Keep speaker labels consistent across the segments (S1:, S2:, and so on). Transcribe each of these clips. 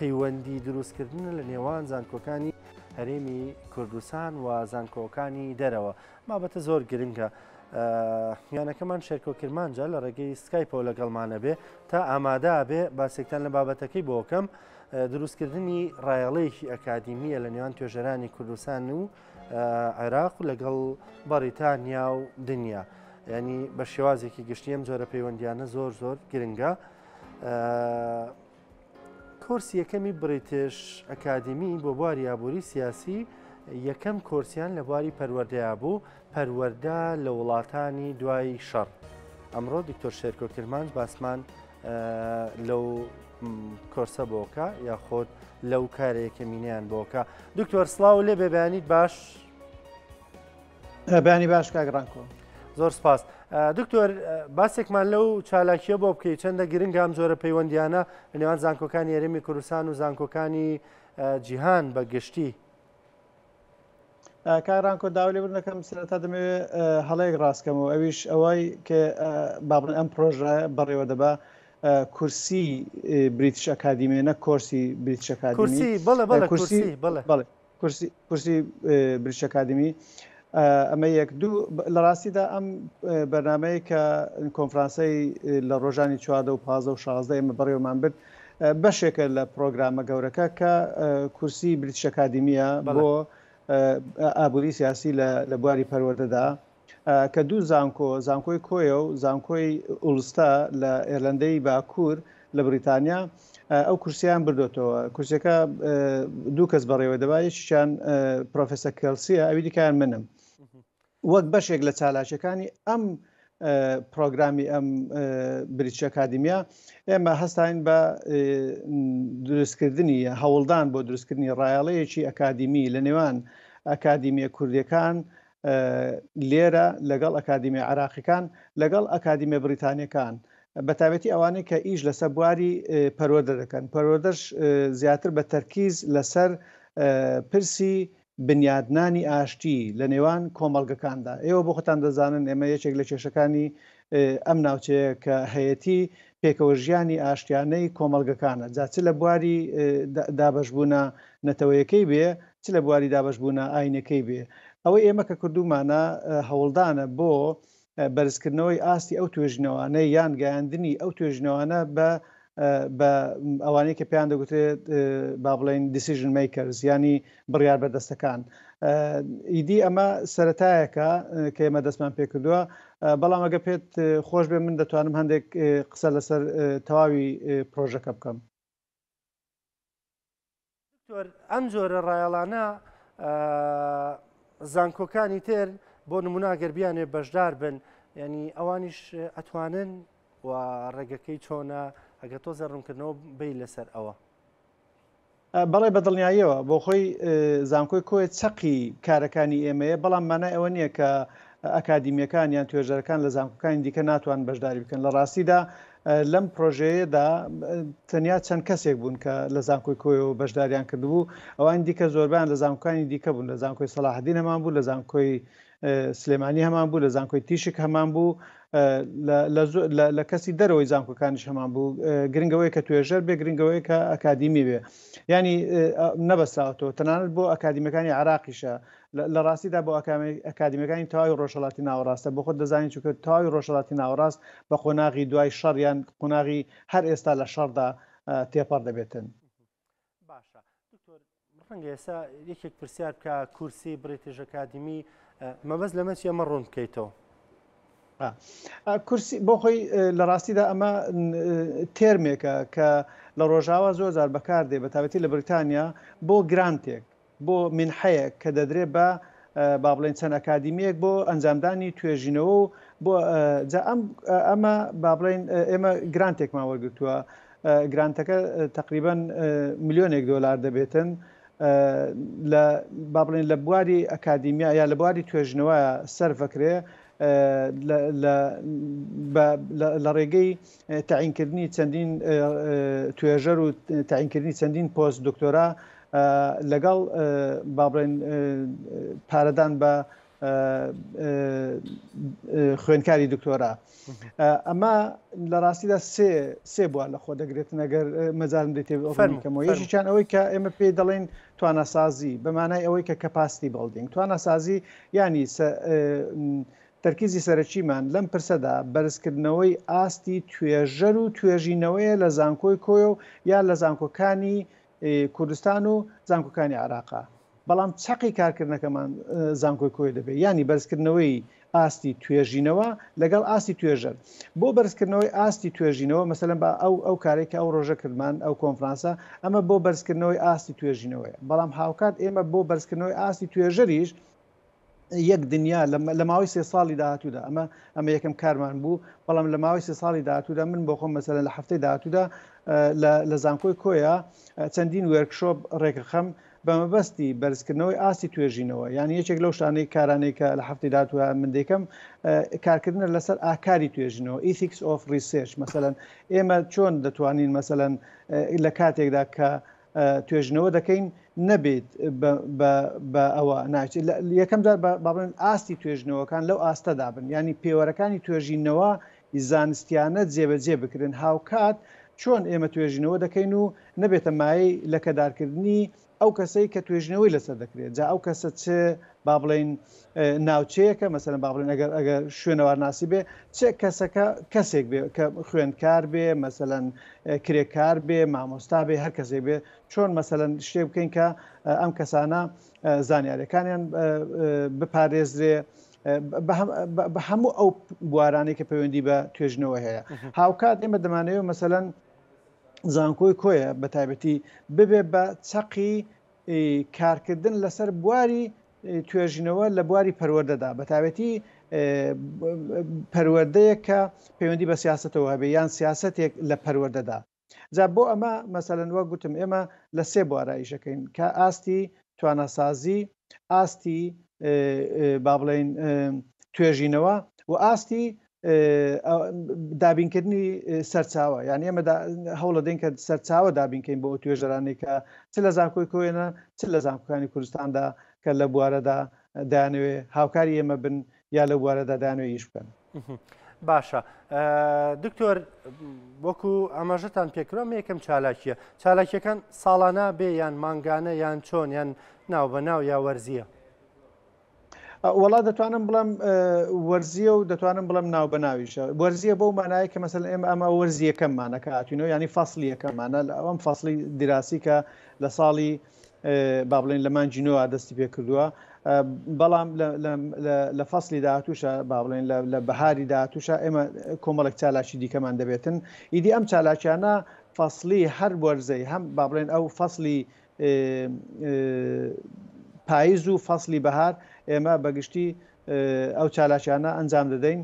S1: پەیوەندی دروستکردن لە نێوان زانکۆکانی هەرێمی کوردستان و زانکۆکانی دەرەوە بابەتە زۆر گرنگە. میانەکەمان شێرکۆکرمانجا لە ڕێگەی سکایپۆ لەگەڵمانە بێ تا ئامادا بێ باسێکتان لە بابەتەکەی بۆکەم دروستکردنی ڕایەڵەیەکی ئەکادیمیە لە نێوان توێژەرانی کوردستان و عێراق و لەگەڵ بەریتانیا و دنیا ینی بە شێوازێکی گشتی ئەم جۆرە پەیوەندیانە زۆر زۆر گرنگە. کۆرس یەکەمی بریتش ئەکادمی بۆ بواری یابووری سیاسی یەکەم کۆرسیان لە بواری پەروەردەیا بوو پەروەەردە لە وڵاتانی دوای شەڕ ئەمڕۆ دکتۆر شێرکۆکرمان باسمان لەو کۆرسە بۆکە یاخۆت لەو کارەیەکە مینیان بۆکە دکتۆر سلااو لێ بێبیانیت باش بەیانی باش کاگرانکۆ زۆر سپاس. دکتۆر باسێکمان لەو چالاکیە بۆ بکەیت چەندە گرنگام جۆرە پەیوەندیانە لە نێوان زانکۆکانی یاریمی کوردستان و زانکۆکانی جیهان بە گشتی
S2: کارانکۆ داولێ بنەکەم سرەتا دەمەوێت هەڵەیەک ڕاستکەمەوە ئەویش ئەوەی کە بابن ئەم پرۆژە بەڕێوە دەبا کورسی بریتیش ئەکادیمێ نە کۆرسی بریتیش ئەکادمی کورسی بڵێ بڵێ کورسی بڵێ کورسی بریتیش ئەکادمی ئەمە یەک دوو لە ڕاستیدا ئەم بەرنمەیە کە کۆنفرانسی لە ڕۆژانی چواردە و پازە و شازدە ئمە بڕێومان برد بەشێکە لە پرۆگرامە گەورەکە کە کورسی بریتش ئەکادیمیە بۆ ئابووری سیاسی لە بواری پەروەردەدا کە دوو زانکۆ زانکۆی کۆیە و زانکۆی ئولستا لە ئێرلندەی باکوور لە بریتانیا ئەو کورسیان بردوێتەوە کورسەکە دوو کەس بەڕێوە دەبایشیان پرۆفسە کەلسیە ئەوی دیکەیان منم وەک بەشێک لە چالاکیەکانی ئەم پرۆگرامی ئەم بریچ ئەکادمیا ئێمە هەستاین بە دروستکردنی هەوڵدان بۆ دروستکردنی ڕایاڵەیەکی ئەکادمی لە نێوان ئەکادمیە کوردیەکان لێرە لەگەڵ ئەکادمی عراقیەکان لەگەڵ ئەکادمیە بریتانیەکان. بەتابەتی ئەوانەی کە ئیش لەسەر بواری پەرۆدە دەکەن پەرۆدەش زیاتر بە تەرکیز لەسەر پرسی بنیادنانی ئاشتی لە نێوان کۆمەلگەکاندا ئێوە بۆ خۆتان دەزانن ئێمە یەکێک لە کێشەکانی ئەم ناوچەیە کە هەیەتی پێکەوە ژیانی ئاشتیانەی کۆمەلگەکانە جاچ لە بواری دابەشبوونا نەتەوەیەکەی بێ چ لە بواری دابەشبوونا ئاینەکەی بێ ئەوەی ئێمە کە کردومانە هەوڵدانە بۆ بەرزکردنەوەی ئاستی ئەو توێژنەوانەی یان گەیاندنی ئەو توێژنەوانە بە بە ئەوانەیە کە پێیان دەگوترێت با بڵێن دیسیژن میکرز ینی بڕیار بەردەستەکان. ئیدی ئەمە سەتایەکە کە ئێمە دەستمان پێکردووە بەڵام ئەگە پێت خۆش بێ من دەتوانم هەندێک قسە لەسەر تەواوی پرۆژەکە بکەم.
S1: ئەم جۆرە ڕایەڵانە زانکۆکانی تر بۆ نموناگەربیانێ بەشدار بن ینی ئەوانیش ئەتوانن و ڕێگەکەی چۆنە ئەگە تۆ زەڕونکردنەوە بی لەسەر ئەوە
S2: بەڵێ بەدڵنیاییەوە بۆ خۆی زانکۆی کۆی چەقی کارەکانی ئێمەیە بەڵام مانە ئەوە نییە کە ئەکادیمیەکان یان توێژەرەکان لە زانکۆکانی دیکە ناتوان بەشداری بکەن لە ڕاستیدا لەم پرۆژەیەدا تەنیا چەند کەسێک بوون کە لە زانکۆی کۆیەوە بەشداریان کردبوو ئەوان دیکە زۆربیان لە زانکانی دیکە بوون لە زانکۆی سەلاحدینەمان بوو لە زانکۆی سلێمانی هەمان بوو لە زانکۆی تیشک هەمان بوو لە کەسی دەرەوەی زانکۆکانی شەمان بوو گرنگەوەی کە توێژەر بێ گرنگەوەی کە ئەکادیمی بێ ینی نەبەساوتەوە تەنانەت بۆ ئەکادیمەکانی عراقیشە لە ڕاستیدا بۆ ئەکادیمەکانی تاوای ڕۆژەڵاتی ناوەڕاستە بۆ خۆت دەزانین چکە تاوای ڕۆژەڵاتی ناوەڕاست بە قۆناغی دوای شەڕیان قۆناغی هەر ئێستا لە شەردا تێپەر دەبێتن. باشە
S1: دکتۆر ڕەنگە ئێستا یەکێک پرسیار بکە کورسی بریتێژ ئەکادمی مەبەست لەمە چی ئەمە ڕوون بکەیتەوە
S2: کورسی بۆ خۆی لە ڕاستیدا ئەمە تێرمێکە کە لە ڕۆژاوا زۆر زار بەکاردێ بە تابەتی لە بریتانیا بۆ گرانتێک بۆ منحەیەک کە دەدرێ بە با بڵێن چەند ئەکادیمیەک بۆ ئەنجامدانی توێژینەوە و بۆ ئەمە با بڵێن ئێمە گرانتێکمان وەرگتووە گرانتەکە تقریبان میلیۆنێک دۆلار دەبێتن. با بڵێن لە بواری ئەکادیمیا یا لە بواری توێژنەوە سەرفەکرێ لە ڕێگەی تاعینکردنی چەندین توێژەر و تاعینکردنی چەندین پۆست دکتۆرا لەگەڵ بابڵێن پارەدان بە خوێنکاری دکتۆرا ئەمە لە ڕاستیدا سێ سێ بووە لە خۆ دەگرێت نەگەر مەزارم دێتێکەمەوە یەشیان ئەوەی کە ئێمە پێی دەڵێن توانەسازی بەمانای ئەوەی کە کەپاستی بەڵدینگ توانەسازی ینی تەرکیزی سەرچیمان لەم پرسەدا بەرزکردنەوەی ئاستی توێژەر و توێژینەوەیە لە زانکۆی کۆی و یا لە زانکۆکانی کوردستان و زانکۆکانی عراقا بەڵام چقی کارکردنەکەمان زانکۆی کۆی دەبێت ینی بەرزکردنەوەی ئاستی توێژینەوە لەگەڵ ئاستی توێژن بۆ بەرزکردنەوەی ئاستی توێژینەوە مثلەن بە ئەو ئەو کارێکی ئەو ڕۆژە کردمان ئەو کۆنفرانسا ئەمە بۆ بەرزکردنەوەی ئاستی توێژینەوەی بەڵام هاوکات ئێمە بۆ بەرزکردنەوەی ئاستی توێژەریش یەک دنیا لە ماوەی سێ ساڵی داهاتوودا ئەمە ئەمە یەکەم کارمان بوو بەڵام لە ماوەی سێ ساڵی داهاتوودا من بۆ خۆم مەسەلە لە هەفتەی داهاتوودا لە زانکۆی کۆیە چەندین وەرکشۆپ ڕێکرخەم بەمەبەستی بەرزکردنەوەی ئاسی توێژینەوە یان یەکێک لەو شانەی کارانێک کە لە هەفتی داتوە من دەکەم کارکردنە لەسەر ئاکاری توێژینەوە ئیفیکس ئۆف ریسێش مەمثلەن ئێمە چۆن دەتوانین مەمثلەن لە کاتێکدا کە توێژنەوە دەکەین نەبێت بە ئەوە ناچێت یەکەم دار بابن ئاستی توێژنەوەکان لەو ئاستە دابن ینی پێوەەکانی توێژینەوە زانستیانە جێبەجێ بکردن هاوکات چۆن ئێمە توێژینەوە دەکەین و نەبێتە مای لەکەدارکردنی ئەو کەسەی کە توێژنەوەی لەسەر دەکرێت جا ئەو کەسە چ با بڵین ناوچەیەەکە مەسەن با بڵین ئەگەر ئەگەر شوێنەوار ناسی بێ چ کەسەکە کەسێک بێ کە خوێندکار بێ مەسەن کرێکار بێ مامۆستا بێ هەر کەسێک بێ چۆن مەسەن شتێ بکەین کە ئەم کەسانە زانیاریەکانیان بپارێزرێ. بە هەموو ئەو بوارانی کە پەیوەندی بە توێژنەوە هەیە هاوکات ئێمە دەمانەوە مەسەن زانکۆی کۆیە بە تایبەتی ببێ بە چەقی کارکردن لەسەر بواری توێژینەوە لە بواری پەروەدەدا بە تایبەتی پەروەدەیە کە پەیوەندی بە سیاستەوە هەبێ یان سیاستێک لە پەروەدەدا جا بۆ ئەمە مەسەلەنوە گوتم ئێمە لە سێ بوارایشەکەین کە ئاستی توانەسازی ئاستی با بڵین توێژینەوە و ئاستی دابینکردنی سەرچاوە یان ئێمە هەوڵە دێن کە سەرچاوە دابینکەین بۆ توێژەرانێکە چ لە زانکۆی کۆێنە چ لە زانکۆکانی کوردستاندا کە لە بوارەدا دانوێ هاوکاری ئێمە بن یا لە بوارەدا دانوێ ئیش بکەن.
S1: باشە دکتۆر وەکو ئەمەژتان پێکرۆم یەکەم چالاکیە چالاکیەکان ساڵانە بێ یان مانگانە یان چۆن یان ناو بە ناو یا وەرزیە وڵا دەتوانم
S2: بڵم وەرزیە و دەتوانم بڵم ناو بەناویشە وەرزیە بۆ مانایە کە مەسل ئێمە ئەمە وەرزیەکەممانەکە هاتوینەوە ینی فاصلیەکەمانە ئەوەم فاصلی دیراسی کە لە ساڵی با بڵێن لە مانجینەوە دەستی پێ کردووە بەڵام لە فەصلی داهاتوشە با بڵێن لە بەهاری داهاتوشە ئێمە کۆمەڵک چالاشی دیکەمان دەبێتن ئیدی ئەم چالاکیانە فەصلی هەر وەرزەی هەم با بڵێن ئەو فەصلی پاییز و فەصلی بەهار ئێمە بەگشتی ئەو چالاشانە ئەنجام دەدەین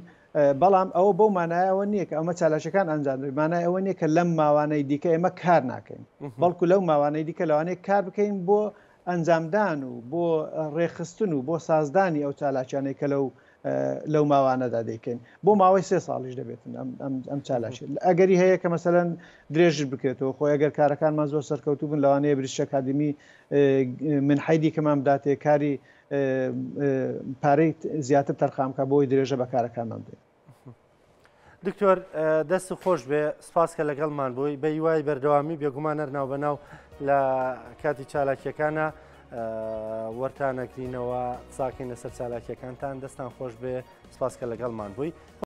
S2: بەڵام ئەوە بەو مانایەوە نییە کە ئەمە چالاشەکان ئەنجامدەین مانای ئەوە نییە کە لەم ماوانەی دیکە ئێمە کار ناکەین بەڵکو لەو ماوانەی دیکە لەوانەیە کار بکەین بۆ ئەنجامدان و بۆ ڕێخستن و بۆ سازدانی ئەو چالاچانەی کە لەو لەو ماوانەدا دەیکەین بۆ ماوەی سێ ساڵیش دەبێتن ئەم چالاش ئەگەری هەیە کە مەسەەن درێژت بکرێتەوە خۆی ئەگەر کارەکانمان زۆر سەرکەوتو بن لەوانەیە بریشەکادمی من حیدی کەمام داتێ کاری پارەی زیاتر تەرخامکە بۆی درێژە بە کارەکانمان دێت
S1: دکتۆر دەست خۆش بێ سپاسکە لەگەڵمان بووی بە یوای بەردەوامی بێگومان هەرناو بەناو لە کاتی چالاکیەکانە وەرتانەکرینەوە ساکەین لەسەر چالاکیەکانتان دەستان خۆش بێ سپاسکە لەگەڵمان بووی.